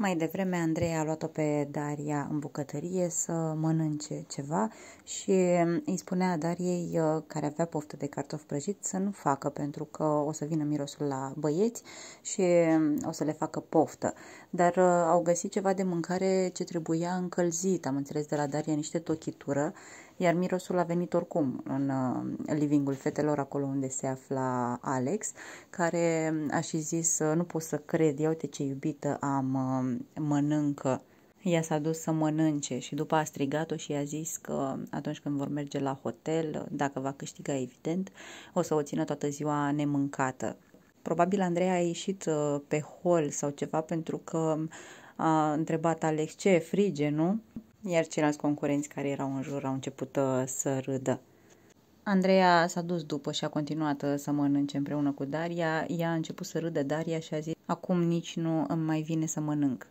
Mai devreme Andrei a luat-o pe Daria în bucătărie să mănânce ceva și mm, îi spunea Dariei, uh, care avea poftă de cartofi prăjit, să nu facă pentru că o să vină mirosul la băieți și mm, o să le facă poftă. Dar uh, au găsit ceva de mâncare ce trebuia încălzit, am înțeles de la Daria, niște tochitură iar mirosul a venit oricum în uh, livingul fetelor, acolo unde se afla Alex, care a și zis, uh, nu pot să cred, ia uite ce iubită am, uh, mănâncă. Ea s-a dus să mănânce și după a strigat-o și i-a zis că atunci când vor merge la hotel, dacă va câștiga evident, o să o țină toată ziua nemâncată. Probabil Andreea a ieșit pe hol sau ceva pentru că a întrebat Alex ce e frige, nu? iar ceilalți concurenți care erau în jur au început uh, să râdă. Andreea s-a dus după și a continuat uh, să mănânce împreună cu Daria. Ea a început să râdă Daria și a zis, acum nici nu îmi mai vine să mănânc.